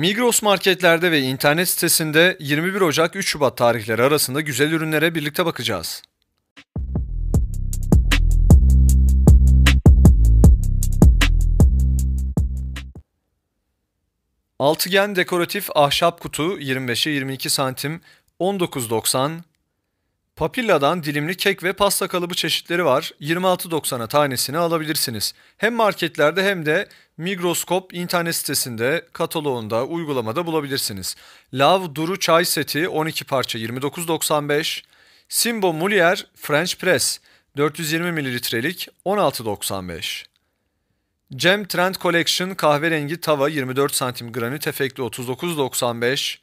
Migros marketlerde ve internet sitesinde 21 Ocak 3 Şubat tarihleri arasında güzel ürünlere birlikte bakacağız. Altıgen dekoratif ahşap kutu 25'e 22 santim 19.90 Papilla'dan dilimli kek ve pasta kalıbı çeşitleri var. 26.90'a tanesini alabilirsiniz. Hem marketlerde hem de Migroskop internet sitesinde, kataloğunda, uygulamada bulabilirsiniz. Lav Duru Çay Seti 12 parça 29.95 Simbo Mulier French Press 420 mililitrelik 16.95 Gem Trend Collection kahverengi tava 24 santim granit efekli 39.95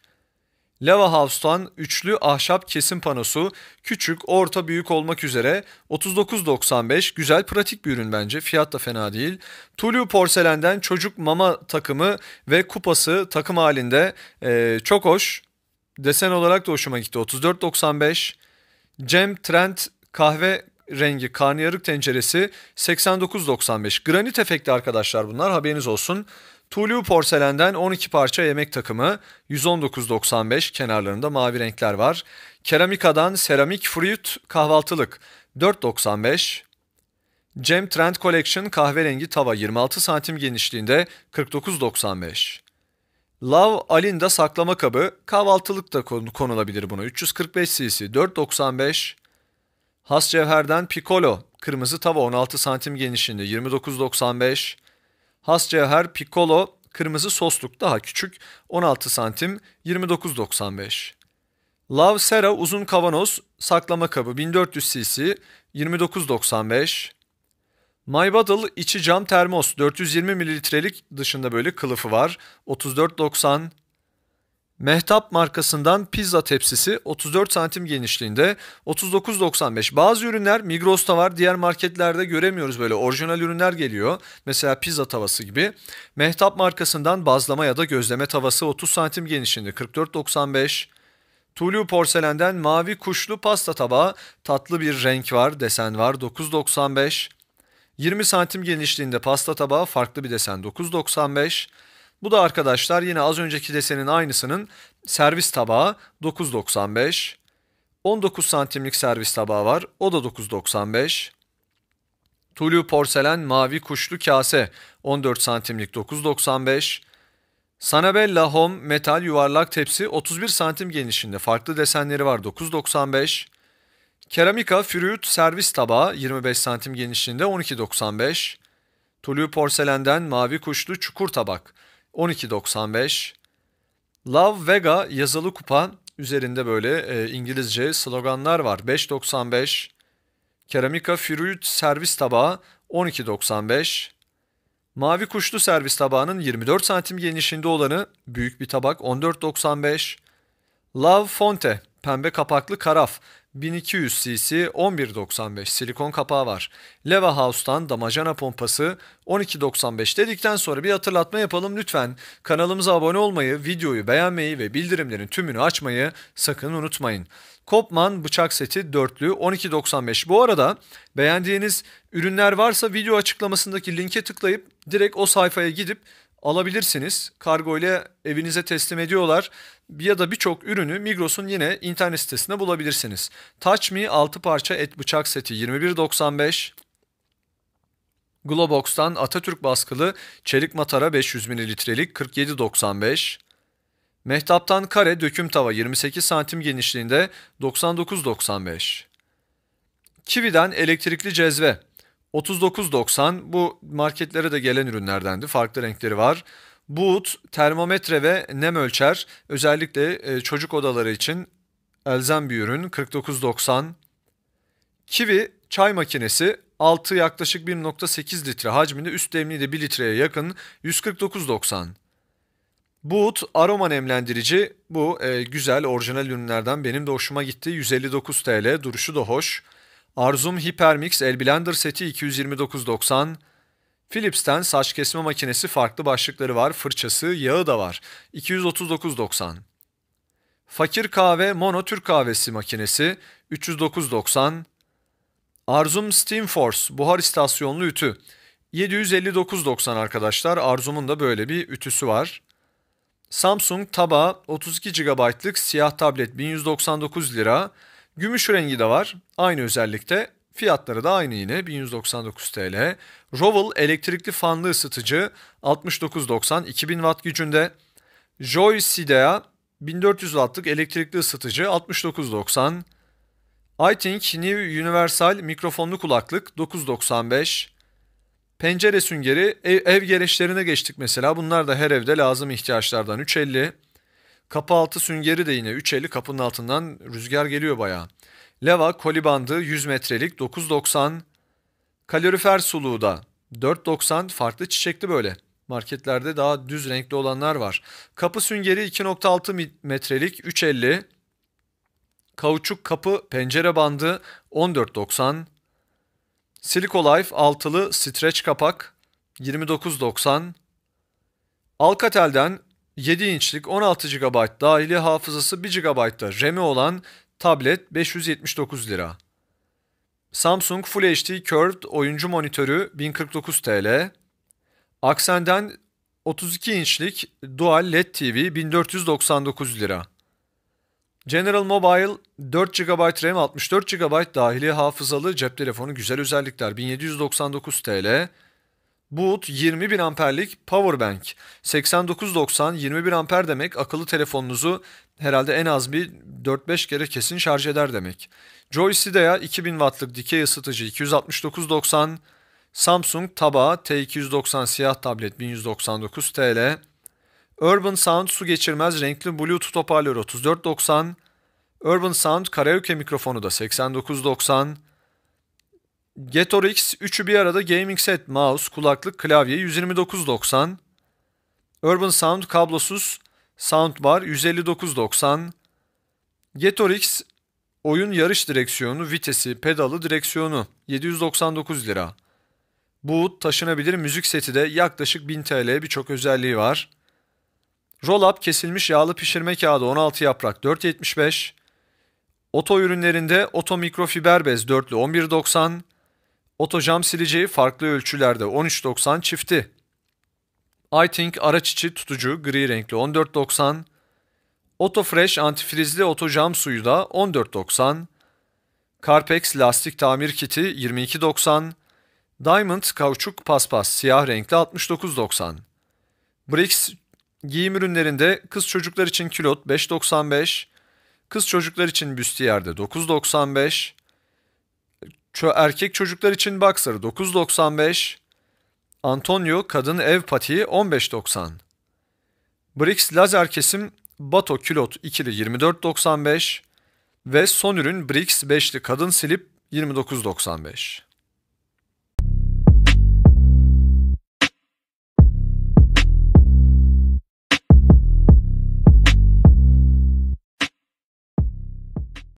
Lava House'tan üçlü ahşap kesim panosu küçük, orta, büyük olmak üzere 39.95 güzel pratik bir ürün bence. Fiyat da fena değil. Tulu porselenden çocuk mama takımı ve kupası takım halinde ee, çok hoş. Desen olarak da hoşuma gitti. 34.95 Cem Trent kahve rengi karnıyarık tenceresi 89.95. Granit efekti arkadaşlar bunlar haberiniz olsun. Tulu porselenden 12 parça yemek takımı 119.95 kenarlarında mavi renkler var. Keramika'dan seramik fruit kahvaltılık 4.95. Cem Trend Collection kahverengi tava 26 santim genişliğinde 49.95. Love Alinda saklama kabı kahvaltılık da konulabilir buna 345 cc 4.95. Has Cevher'den Piccolo kırmızı tava 16 santim genişliğinde 29.95. Has cevher Piccolo kırmızı sosluk daha küçük 16 santim 29.95. Love Sera uzun kavanoz saklama kabı 1400 cc 29.95. My Bottle içi cam termos 420 mililitrelik dışında böyle kılıfı var 34.90. Mehtap markasından pizza tepsisi 34 santim genişliğinde 39.95. Bazı ürünler Migros'ta var diğer marketlerde göremiyoruz böyle orijinal ürünler geliyor. Mesela pizza tavası gibi. Mehtap markasından bazlama ya da gözleme tavası 30 santim genişliğinde 44.95. Tulu porselenden mavi kuşlu pasta tabağı tatlı bir renk var desen var 9.95. 20 santim genişliğinde pasta tabağı farklı bir desen 9.95. Bu da arkadaşlar yine az önceki desenin aynısının servis tabağı 9.95. 19 santimlik servis tabağı var. O da 9.95. Tulu porselen mavi kuşlu kase 14 santimlik 9.95. Sanabella Home metal yuvarlak tepsi 31 santim genişliğinde farklı desenleri var 9.95. Keramika Fruit servis tabağı 25 santim genişliğinde 12.95. Tulu porselenden mavi kuşlu çukur tabak 12.95. Love Vega yazılı kupan üzerinde böyle e, İngilizce sloganlar var. 5.95. Keramika Fruit servis tabağı 12.95. Mavi kuşlu servis tabağının 24 santim genişliğinde olanı büyük bir tabak 14.95. Love Fonte pembe kapaklı karaf 1200 cc 11.95 silikon kapağı var. Leva House'tan damacana pompası 12.95 dedikten sonra bir hatırlatma yapalım lütfen. Kanalımıza abone olmayı, videoyu beğenmeyi ve bildirimlerin tümünü açmayı sakın unutmayın. Kopman bıçak seti dörtlü 12.95. Bu arada beğendiğiniz ürünler varsa video açıklamasındaki linke tıklayıp direkt o sayfaya gidip alabilirsiniz. Kargo ile evinize teslim ediyorlar. Ya da birçok ürünü Migros'un yine internet sitesinde bulabilirsiniz. Touch Me 6 parça et bıçak seti 21.95 Globox'tan Atatürk baskılı çelik matara 500 mililitrelik 47.95 Mehtaptan kare döküm tava 28 santim genişliğinde 99.95 Kivi'den elektrikli cezve 39.90 bu marketlere de gelen ürünlerdendi. Farklı renkleri var. Boot, termometre ve nem ölçer özellikle e, çocuk odaları için elzem bir ürün 49.90. Kivi çay makinesi 6 yaklaşık 1.8 litre hacminde üst demliği de 1 litreye yakın 149.90. Boot aroma nemlendirici bu e, güzel orijinal ürünlerden benim de hoşuma gitti 159 TL duruşu da hoş. Arzum Hypermix El Blender seti 229.90. Philips'ten saç kesme makinesi farklı başlıkları var, fırçası, yağı da var. 239.90. Fakir kahve Mono Türk kahvesi makinesi 309.90. Arzum Steam Force buhar istasyonlu ütü 759.90 arkadaşlar. Arzum'un da böyle bir ütüsü var. Samsung Taba 32 GB'lık siyah tablet 1199 lira. Gümüş rengi de var. Aynı özellikte. Fiyatları da aynı yine 1199 TL. Roval elektrikli fanlı ısıtıcı 69.90 2000 watt gücünde. Joy Sidea 1400 wattlık elektrikli ısıtıcı 69.90. iThink New Universal mikrofonlu kulaklık 9.95. Pencere süngeri ev, ev gereçlerine geçtik mesela. Bunlar da her evde lazım ihtiyaçlardan 350. Kapı altı süngeri de yine 3 eli kapının altından rüzgar geliyor bayağı. Leva kolibandı 100 metrelik 9.90. Kalorifer suluğu da 4.90 farklı çiçekli böyle. Marketlerde daha düz renkli olanlar var. Kapı süngeri 2.6 metrelik 3.50. Kauçuk kapı pencere bandı 14.90. Silikolife altılı streç kapak 29.90. Alcatel'den 7 inçlik 16 GB dahili hafızası 1 GB'da RAM'i olan tablet 579 lira. Samsung Full HD Curved oyuncu monitörü 1049 TL. Aksen'den 32 inçlik Dual LED TV 1499 lira. General Mobile 4 GB RAM 64 GB dahili hafızalı cep telefonu güzel özellikler 1799 TL. Boot 20 bin amperlik power bank. 89.90 21 amper demek akıllı telefonunuzu herhalde en az bir 4-5 kere kesin şarj eder demek. Joy Sidea 2000 wattlık dikey ısıtıcı 269.90 Samsung Taba T290 siyah tablet 1199 TL. Urban Sound su geçirmez renkli Bluetooth hoparlör 34.90. Urban Sound karaoke mikrofonu da 89.90. Getorix 3'ü bir arada gaming set, mouse, kulaklık, klavye 129.90. Urban Sound kablosuz soundbar 159.90. Getorix oyun yarış direksiyonu, vitesi, pedalı, direksiyonu 799 lira. Bu taşınabilir müzik seti de yaklaşık 1000 TL birçok özelliği var. Roll-up kesilmiş yağlı pişirme kağıdı 16 yaprak 475. Oto ürünlerinde oto mikrofiber bez dörtlü 11.90, Oto cam sileceği farklı ölçülerde 13.90 çifti. iThink araç içi tutucu gri renkli 14.90. Oto Fresh antifrizli oto suyu da 14.90. Carpex lastik tamir kiti 22.90. Diamond kauçuk paspas siyah renkli 69.90. Bricks giyim ürünlerinde kız çocuklar için kilot 5.95, kız çocuklar için büstiyerde 9.95, erkek çocuklar için boxer 9.95. Antonio kadın ev patiği 15.90. Brix lazer kesim Bato Külot ikili 24.95 ve son ürün Brix 5'li kadın silip 29.95.